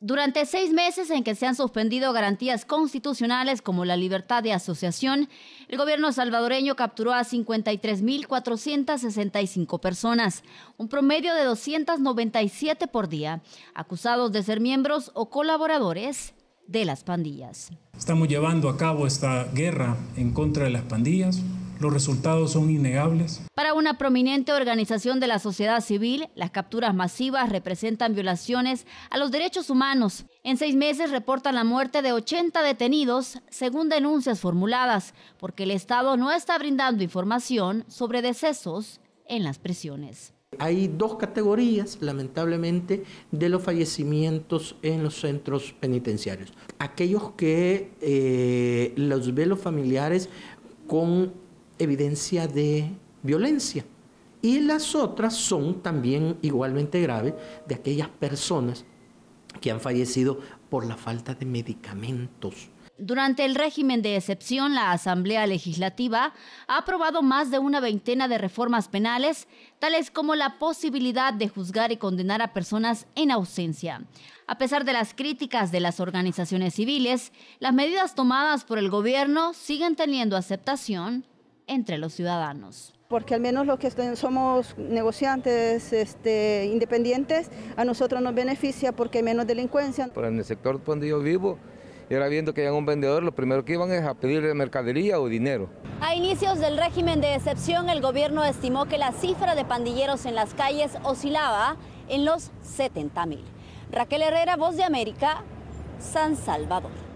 Durante seis meses en que se han suspendido garantías constitucionales como la libertad de asociación, el gobierno salvadoreño capturó a 53.465 personas, un promedio de 297 por día, acusados de ser miembros o colaboradores de las pandillas. Estamos llevando a cabo esta guerra en contra de las pandillas, los resultados son innegables. Para una prominente organización de la sociedad civil, las capturas masivas representan violaciones a los derechos humanos. En seis meses reportan la muerte de 80 detenidos, según denuncias formuladas, porque el Estado no está brindando información sobre decesos en las prisiones. Hay dos categorías, lamentablemente, de los fallecimientos en los centros penitenciarios. Aquellos que eh, los ve los familiares con evidencia de violencia. Y las otras son también igualmente graves de aquellas personas que han fallecido por la falta de medicamentos. Durante el régimen de excepción, la Asamblea Legislativa ha aprobado más de una veintena de reformas penales, tales como la posibilidad de juzgar y condenar a personas en ausencia. A pesar de las críticas de las organizaciones civiles, las medidas tomadas por el gobierno siguen teniendo aceptación entre los ciudadanos porque al menos los que somos negociantes este, independientes, a nosotros nos beneficia porque hay menos delincuencia. en el sector donde yo vivo, era viendo que hay un vendedor, lo primero que iban es a pedirle mercadería o dinero. A inicios del régimen de excepción, el gobierno estimó que la cifra de pandilleros en las calles oscilaba en los 70 mil. Raquel Herrera, Voz de América, San Salvador.